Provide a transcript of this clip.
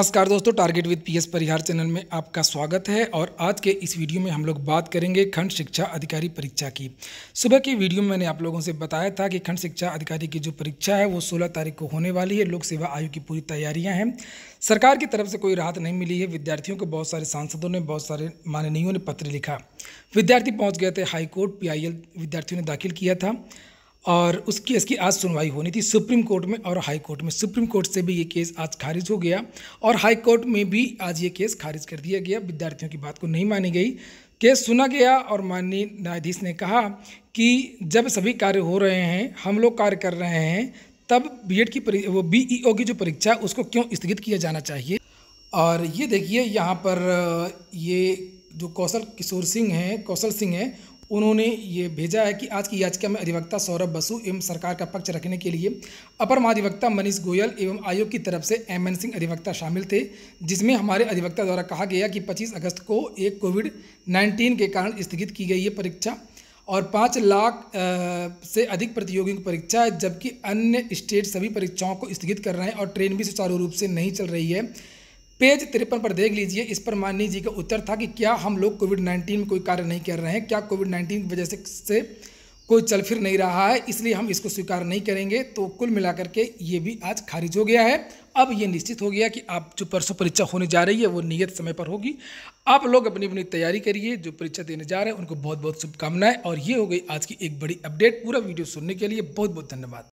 नमस्कार दोस्तों target with PS Parihar channel में आपका स्वागत है और आज के इस वीडियो में हम लोग बात करेंगे खंड शिक्षा अधिकारी परीक्षा की सुबह की वीडियो में मैंने आप लोगों से बताया था कि खंड शिक्षा अधिकारी की जो परीक्षा है वो 16 तारीख को होने वाली है लोक सेवा आयोग की पूरी तैयारियां हैं सरकार की तरफ से कोई राहत नहीं मिली है विद्यार्थियों को बहुत सारे सांसदों ने बहुत सारे माननीयों ने पत्र लिखा विद्यार्थी पहुँच गए थे हाईकोर्ट पी विद्यार्थियों ने दाखिल किया था और उसकी इसकी आज सुनवाई होनी थी सुप्रीम कोर्ट में और हाई कोर्ट में सुप्रीम कोर्ट से भी ये केस आज खारिज हो गया और हाई कोर्ट में भी आज ये केस खारिज कर दिया गया विद्यार्थियों की बात को नहीं मानी गई केस सुना गया और माननीय न्यायाधीश ने कहा कि जब सभी कार्य हो रहे हैं हम लोग कार्य कर रहे हैं तब एड की वो ओ e की जो परीक्षा उसको क्यों स्थगित किया जाना चाहिए और ये देखिए यहाँ पर ये जो कौशल किशोर सिंह हैं कौशल सिंह हैं उन्होंने ये भेजा है कि आज की याचिका में अधिवक्ता सौरभ बसु एवं सरकार का पक्ष रखने के लिए अपर महाधिवक्ता मनीष गोयल एवं आयोग की तरफ से एम एन सिंह अधिवक्ता शामिल थे जिसमें हमारे अधिवक्ता द्वारा कहा गया कि पच्चीस अगस्त को एक कोविड नाइन्टीन के कारण स्थगित की गई है परीक्षा और पाँच लाख से अधिक प्रतियोगियों की परीक्षा है जबकि अन्य स्टेट सभी परीक्षाओं को स्थगित कर रहे हैं और ट्रेन भी सुचारू रूप से नहीं चल रही है पेज तिरपन पर देख लीजिए इस पर माननीय जी का उत्तर था कि क्या हम लोग कोविड नाइन्टीन में कोई कार्य नहीं कर रहे हैं क्या कोविड नाइन्टीन की वजह से, से कोई चल फिर नहीं रहा है इसलिए हम इसको स्वीकार नहीं करेंगे तो कुल मिलाकर के ये भी आज खारिज हो गया है अब ये निश्चित हो गया कि आप जो परसों परीक्षा होने जा रही है वो नियत समय पर होगी आप लोग अपनी अपनी तैयारी करिए जो परीक्षा देने जा रहे हैं उनको बहुत बहुत शुभकामनाएं और ये हो गई आज की एक बड़ी अपडेट पूरा वीडियो सुनने के लिए बहुत बहुत धन्यवाद